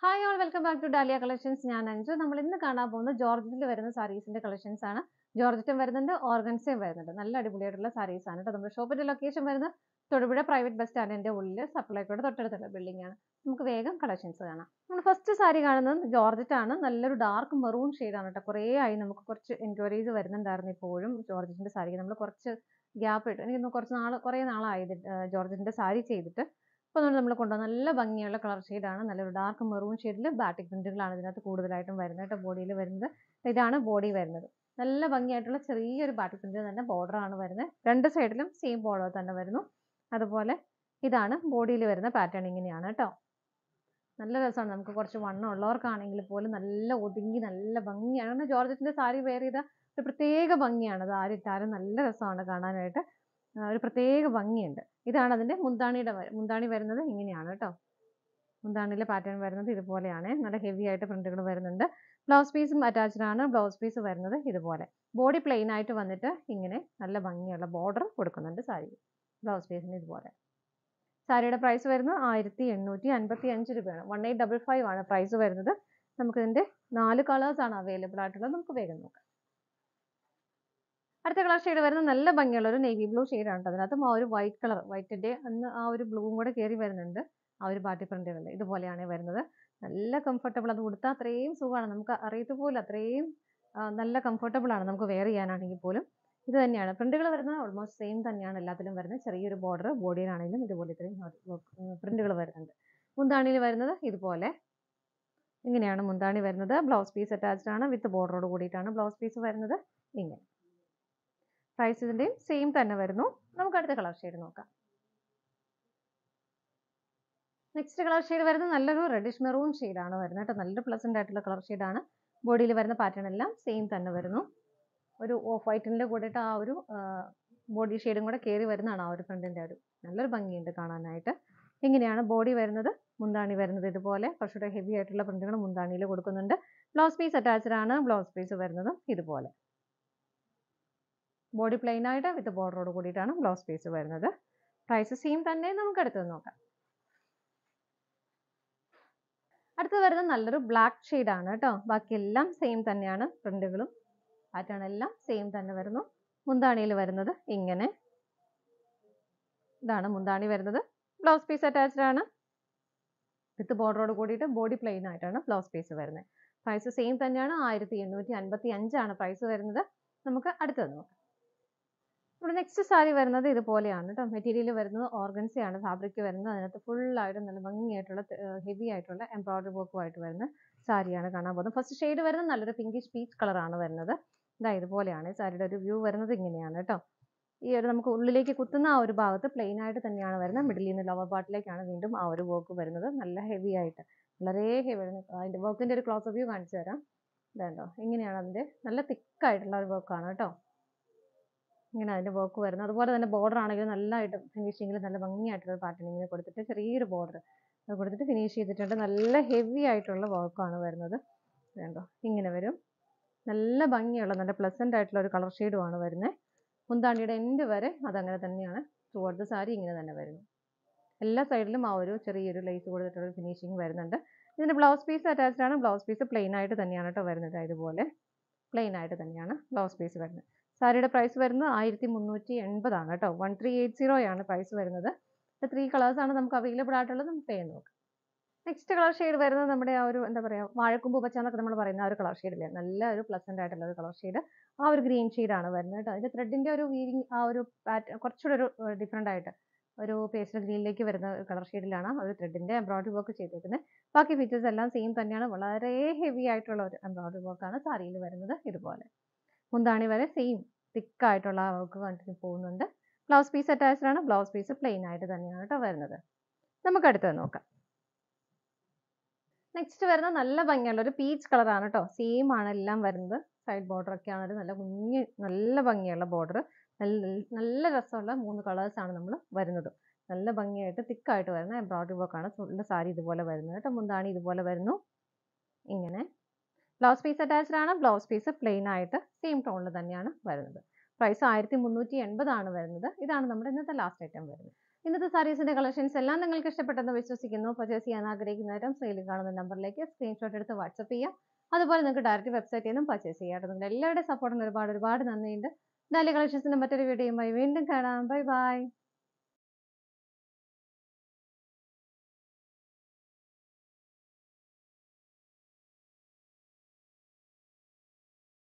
hi all welcome back to Dahlia collections ഞാൻ അഞ്ചു നമ്മൾ ഇന്ന് കാണാൻ പോകുന്നത് ജോർജറ്റിൽ വരുന്ന സാരീസിന്റെ കളക്ഷൻസ് ആണ് ജോർജറ്റും വരുന്നുണ്ട് ഓർഗൻസയും വരുന്നുണ്ട് നല്ല അടിപൊളിയായിട്ടുള്ള സാരീസ് ആണ് കേട്ടോ നമ്മുടെ ഷോപ്പിന്റെ ലൊക്കേഷൻ വരുന്നത് തൊടുപുഴ പ്രൈവറ്റ് ബസ് സ്റ്റാൻഡിന്റെ ഉള്ളിൽ സപ്ലൈക്കോട് തൊട്ടടുത്തുള്ള ബിൽഡിംഗ് ആണ് നമുക്ക് വേഗം കളക്ഷൻസ് കാണാം നമ്മൾ ഫസ്റ്റ് സാരി കാണുന്നത് ജോർജറ്റ് ആണ് നല്ലൊരു ഡാർക്ക് മെറൂൺ ആണ് കേട്ടോ കുറേ ആയി നമുക്ക് കുറച്ച് എൻക്വയറീസ് വരുന്നുണ്ടായിരുന്നു ഇപ്പോഴും ജോർജറ്റിന്റെ സാരിക്ക് നമ്മൾ കുറച്ച് ഗ്യാപ്പ് ഇട്ടു എനിക്ക് കുറച്ച് നാൾ കുറേ നാളായി ജോർജറ്റിന്റെ സാരി ചെയ്തിട്ട് അപ്പോൾ അതുകൊണ്ട് നമ്മൾ കൊണ്ടുവന്ന നല്ല ഭംഗിയുള്ള കളർ ഷെയ്ഡാണ് നല്ലൊരു ഡാർക്ക് മെറൂൺ ഷെയ്ഡിൽ ബാറ്റിക് പ്രിൻറ്റുകളാണ് ഇതിനകത്ത് കൂടുതലായിട്ടും വരുന്നത് കേട്ടോ ബോഡിയിൽ വരുന്നത് ഇതാണ് ബോഡി വരുന്നത് നല്ല ഭംഗിയായിട്ടുള്ള ചെറിയൊരു ബാറ്റിക് പ്രിൻറ്റ് തന്നെ ബോർഡറാണ് വരുന്നത് രണ്ട് സൈഡിലും സെയിം ബോർഡർ തന്നെ വരുന്നു അതുപോലെ ഇതാണ് ബോഡിയിൽ വരുന്ന പാറ്റേൺ ഇങ്ങനെയാണ് കേട്ടോ നല്ല രസമാണ് നമുക്ക് കുറച്ച് വണ്ണം ഉള്ളവർക്കാണെങ്കിൽ പോലും നല്ല ഒതുങ്ങി നല്ല ഭംഗിയാണ് ജോർജറ്റിൻ്റെ സാരി വെയർ ചെയ്ത ഒരു പ്രത്യേക ഭംഗിയാണ് അത് ആരിട്ടാലും നല്ല രസമാണ് കാണാനായിട്ട് ഒരു പ്രത്യേക ഭംഗിയുണ്ട് ഇതാണ് അതിൻ്റെ മുന്താണിയുടെ മുന്താണി വരുന്നത് ഇങ്ങനെയാണ് കേട്ടോ മുന്താണിയിലെ പാറ്റേൺ വരുന്നത് ഇതുപോലെയാണ് നല്ല ഹെവി ആയിട്ട് പ്രിന്റുകൾ വരുന്നുണ്ട് ബ്ലൗസ് പീസും അറ്റാച്ച്ഡ് ആണ് ബ്ലൗസ് പീസ് വരുന്നത് ഇതുപോലെ ബോഡി പ്ലെയിൻ ആയിട്ട് വന്നിട്ട് ഇങ്ങനെ നല്ല ഭംഗിയുള്ള ബോർഡർ കൊടുക്കുന്നുണ്ട് സാരി ബ്ലൗസ് പീസിന് ഇതുപോലെ സാരിയുടെ പ്രൈസ് വരുന്നത് ആയിരത്തി എണ്ണൂറ്റി അൻപത്തി അഞ്ച് രൂപയാണ് വൺ എയ്റ്റ് ഡബിൾ ഫൈവ് ആണ് പ്രൈസ് വരുന്നത് നമുക്കിതിൻ്റെ നാല് കളേഴ്സാണ് അവൈലബിൾ ആയിട്ടുള്ളത് നമുക്ക് വേഗം നോക്കാം അടുത്ത കളർ ഷെയ്ഡ് വരുന്ന നല്ല ഭംഗിയുള്ള ഒരു നേവി ബ്ലൂ ഷെയ്ഡാണ് അതിനകത്ത് ആ ഒരു വൈറ്റ് കളർ വൈറ്റിന്റെ അന്ന് ആ ഒരു ബ്ലൂവും കൂടെ കയറി വരുന്നുണ്ട് ആ ഒരു ബാറ്റി പ്രിൻറ്റുകളിൽ ഇതുപോലെയാണ് വരുന്നത് നല്ല കംഫർട്ടബിൾ അത് കൊടുത്താൽ അത്രയും സുഖമാണ് നമുക്ക് അറിയത്ത് പോലും അത്രയും നല്ല ആണ് നമുക്ക് വെയർ ചെയ്യാനാണെങ്കിൽ പോലും ഇത് തന്നെയാണ് പ്രിന്റുകൾ വരുന്നത് ഓൾമോസ്റ്റ് സെയിം തന്നെയാണ് എല്ലാത്തിലും വരുന്നത് ചെറിയൊരു ബോർഡർ ബോഡിയിലാണെങ്കിലും ഇതുപോലെ ഇത്രയും പ്രിന്റുകൾ വരുന്നുണ്ട് മുന്താണിയിൽ വരുന്നത് ഇതുപോലെ ഇങ്ങനെയാണ് മുന്താണി വരുന്നത് ബ്ലൗസ് പീസ് അറ്റാച്ച്ഡ് ആണ് വിത്ത് ബോർഡറോട് കൂടിയിട്ടാണ് ബ്ലൗസ് പീസ് വരുന്നത് ഇങ്ങനെ പ്രൈസ് ഇതിൻ്റെയും സെയിം തന്നെ വരുന്നു നമുക്ക് അടുത്ത കളർ ഷെയ്ഡ് നോക്കാം നെക്സ്റ്റ് കളർ ഷെയ്ഡ് വരുന്നത് നല്ലൊരു റെഡിഷ് മെറൂൺ ഷെയ്ഡാണ് വരുന്നത് കേട്ടോ നല്ലൊരു പ്ലസൻ്റ് ആയിട്ടുള്ള കളർ ഷെയ്ഡാണ് ബോഡിയിൽ വരുന്ന പാറ്റേൺ എല്ലാം സെയിം തന്നെ വരുന്നു ഒരു ഓഫ് വൈറ്റിൻ്റെ കൂടെ ആ ഒരു ബോഡി ഷെയ്ഡും കൂടെ കയറി വരുന്നതാണ് ആ ഒരു ഫ്രണ്ടിൻ്റെ ഒരു നല്ലൊരു ഭംഗിയുണ്ട് കാണാനായിട്ട് ഇങ്ങനെയാണ് ബോഡി വരുന്നത് മുന്താണി വരുന്നത് ഇതുപോലെ കുറച്ചുകൂടെ ഹെവി ആയിട്ടുള്ള പ്രിന്റുകൾ മുന്താണിയിൽ കൊടുക്കുന്നുണ്ട് ബ്ലൗസ് പീസ് അറ്റാച്ച്ഡ് ആണ് ബ്ലൗസ് പീസ് വരുന്നതും ഇതുപോലെ ബോഡി പ്ലെയിൻ ആയിട്ട് വിത്ത് ബോർഡറോട് കൂടിയിട്ടാണ് ബ്ലൗസ് പീസ് വരുന്നത് പ്രൈസ് സെയിം തന്നെ നമുക്ക് അടുത്തത് നോക്കാം അടുത്തത് വരുന്നത് നല്ലൊരു ബ്ലാക്ക് ഷെയ്ഡാണ് കേട്ടോ ബാക്കിയെല്ലാം സെയിം തന്നെയാണ് പ്രിന്റുകളും പാറ്റേൺ എല്ലാം സെയിം തന്നെ വരുന്നു മുന്താണിയിൽ വരുന്നത് ഇങ്ങനെ ഇതാണ് മുന്താണി വരുന്നത് ബ്ലൗസ് പീസ് അറ്റാച്ച്ഡ് ആണ് വിത്ത് ബോർഡറോട് കൂടിയിട്ട് ബോഡി പ്ലെയിൻ ആയിട്ടാണ് ബ്ലൗസ് പീസ് വരുന്നത് പ്രൈസ് സെയിം തന്നെയാണ് ആയിരത്തി എണ്ണൂറ്റി അൻപത്തി അഞ്ചാണ് പ്രൈസ് വരുന്നത് നമുക്ക് അടുത്തത് നോക്കാം ഇവിടെ നെക്സ്റ്റ് സാരി വരുന്നത് ഇതുപോലെയാണ് കേട്ടോ മെറ്റീരിയൽ വരുന്നത് ഓർഗൻസയാണ് ഫാബ്രിക് വരുന്നത് അതിനകത്ത് ഫുള്ളായിട്ട് നല്ല ഭംഗിയായിട്ടുള്ള ഹെവി ആയിട്ടുള്ള എംബ്രോയിഡറി വർക്കുമായിട്ട് വരുന്ന സാരിയാണ് കാണാൻ പോകുന്നത് ഫസ്റ്റ് ഷെയ്ഡ് വരുന്നത് നല്ലൊരു പിങ്കിഷ് പീച്ച് കളറാണ് വരുന്നത് ഇതാ ഇതുപോലെയാണ് സാരിയുടെ ഒരു വ്യൂ വരുന്നത് ഇങ്ങനെയാണ് കേട്ടോ ഈ ഒരു നമുക്ക് ഉള്ളിലേക്ക് കുത്തുന്ന ആ ഒരു ഭാഗത്ത് പ്ലെയിൻ ആയിട്ട് തന്നെയാണ് വരുന്നത് മിഡിലിൽ നിന്ന് ലോവർ പാർട്ടിലേക്കാണ് വീണ്ടും ആ ഒരു വർക്ക് വരുന്നത് നല്ല ഹെവി ആയിട്ട് വളരെ ഹെവി അതിന്റെ വർക്കിന്റെ ഒരു ക്ലോസ് വ്യൂ കാണിച്ചു തരാം ഇതാണ്ടോ ഇങ്ങനെയാണ് അതിന്റെ നല്ല തിക്കായിട്ടുള്ള ഒരു വർക്കാണ് കേട്ടോ ഇങ്ങനെ അതിൻ്റെ വർക്ക് വരുന്നത് അതുപോലെ തന്നെ ബോർഡർ ആണെങ്കിലും നല്ലതായിട്ട് ഫിനിഷിങ്ങിൽ നല്ല ഭംഗിയായിട്ടുള്ള പാറ്റേൺ ഇങ്ങനെ കൊടുത്തിട്ട് ചെറിയൊരു ബോർഡർ അത് കൊടുത്തിട്ട് ഫിനിഷ് ചെയ്തിട്ടുണ്ട് നല്ല ഹെവി ആയിട്ടുള്ള വർക്കാണ് വരുന്നത് വേണ്ടോ ഇങ്ങനെ വരും നല്ല ഭംഗിയുള്ള നല്ല പ്ലസൻ്റ് ആയിട്ടുള്ള ഒരു കളർ ഷെയ്ഡുമാണ് വരുന്നത് മുന്താണ്ടിയുടെ എൻഡ് വരെ അതങ്ങനെ തന്നെയാണ് ത്രൂ സാരി ഇങ്ങനെ തന്നെ വരുന്നു എല്ലാ സൈഡിലും ആ ഒരു ചെറിയൊരു ലേസ് കൊടുത്തിട്ടുള്ള ഫിനിഷിങ് വരുന്നുണ്ട് ഇതിൻ്റെ ബ്ലൗസ് പീസ് അറ്റാച്ച്ഡ് ആണ് ബ്ലൗസ് പീസ് പ്ലെയിൻ ആയിട്ട് തന്നെയാണ് കേട്ടോ വരുന്നത് ഇതുപോലെ പ്ലെയിൻ ആയിട്ട് തന്നെയാണ് ബ്ലൗസ് പീസ് വരുന്നത് സാരിയുടെ പ്രൈസ് വരുന്നത് ആയിരത്തി മുന്നൂറ്റി എൺപതാണ് കേട്ടോ വൺ ത്രീ എയ്റ്റ് ആണ് പ്രൈസ് വരുന്നത് ത്രീ കളേഴ്സാണ് നമുക്ക് അവൈലബിൾ ആയിട്ടുള്ളത് നമുക്ക് പേ നോക്കാം നെക്സ്റ്റ് കളർ ഷെയ്ഡ് വരുന്നത് നമ്മുടെ ആ ഒരു എന്താ പറയുക വാഴക്കുമ്പ് പച്ച എന്നൊക്കെ നമ്മൾ പറയുന്ന ആ ഒരു കളർ ഷെയ്ഡില്ലേ നല്ല ഒരു പ്ലസൻ്റ് ആയിട്ടുള്ള ഒരു കളർ ഷെയ്ഡ് ആ ഒരു ഗ്രീൻ ഷെയ്ഡാണ് വരുന്നത് കേട്ടോ അതിൻ്റെ ത്രെഡിൻ്റെ ഒരു വീവിങ് ആ ഒരു പാറ്റ് കുറച്ചുകൂടെ ഒരു ഡിഫറെൻ്റ് ആയിട്ട് ഒരു പേസ്റ്റൽ ഗ്രീനിലേക്ക് വരുന്ന കളർ ഷെയ്ഡിലാണ് ഒരു ത്രെഡിൻ്റെ എംബ്രോയിഡറി വർക്ക് ചെയ്തേക്കുന്നത് ബാക്കി ഫീച്ചേഴ്സ് എല്ലാം സെയിം തന്നെയാണ് വളരെ ഹെവി ആയിട്ടുള്ള ഒരു എംബ്രോയിഡറി വർക്കാണ് സാരിയിൽ വരുന്നത് ഇതുപോലെ മുന്താണി വരെ സെയിം തിക്കായിട്ടുള്ള ആയിട്ടുള്ള വർക്ക് കണ്ടിന്യൂ പോകുന്നുണ്ട് ബ്ലൗസ് പീസ് അറ്റാച്ച്ഡ് ആണ് ബ്ലൗസ് പീസ് പ്ലെയിൻ ആയിട്ട് തന്നെയാണ് കേട്ടോ വരുന്നത് നമുക്ക് അടുത്തത് നോക്കാം നെക്സ്റ്റ് വരുന്ന നല്ല ഭംഗിയുള്ള ഒരു പീച്ച് കളറാണ് കേട്ടോ സെയിം ആണ് എല്ലാം വരുന്നത് സൈഡ് ബോർഡർ ഒക്കെ ആണ് നല്ല കുഞ്ഞു നല്ല ഭംഗിയുള്ള ബോർഡർ നല്ല നല്ല രസമുള്ള മൂന്ന് കളേഴ്സാണ് നമ്മൾ വരുന്നത് നല്ല ഭംഗിയായിട്ട് തിക്കായിട്ട് വരുന്ന എംബ്രോയിഡറി വർക്കാണ് ഫുള്ള് സാരി ഇതുപോലെ വരുന്നത് കേട്ടോ മുന്താണി ഇതുപോലെ വരുന്നു ഇങ്ങനെ ബ്ലൗസ് പീസ് അറ്റാച്ച്ഡ് ആണ് ബ്ലൗസ് പീസ് പ്ലെയിൻ ആയിട്ട് സെയിം ടോണിൽ തന്നെയാണ് വരുന്നത് പ്രൈസ് ആയിരത്തി മുന്നൂറ്റി എൺപതാണ് വരുന്നത് ഇതാണ് നമ്മുടെ ഇന്നത്തെ ലാസ്റ്റ് ഐറ്റം വരുന്നത് ഇന്നത്തെ സാരീസിന്റെ കളക്ഷൻസ് എല്ലാം നിങ്ങൾക്ക് ഇഷ്ടപ്പെട്ടെന്ന് വിശ്വസിക്കുന്നു പർച്ചേസ് ചെയ്യാൻ ആഗ്രഹിക്കുന്നവരും സെയിൽ കാണുന്ന നമ്പറിലേക്ക് സ്ക്രീൻഷോട്ട് എടുത്ത് വാട്സപ്പ് ചെയ്യാം അതുപോലെ നിങ്ങൾക്ക് ഡയറക്റ്റ് വെബ്സൈറ്റിൽ നിന്നും പർച്ചേസ് ചെയ്യാറുണ്ട് നിങ്ങളുടെ എല്ലാവരുടെ സപ്പോർട്ടിന് ഒരുപാട് ഒരുപാട് നന്ദിയുണ്ട് ഡാലി കളക്ഷൻസിന്റെ മറ്റൊരു വീഡിയോയുമായി വീണ്ടും കാണാം ബൈ ബൈ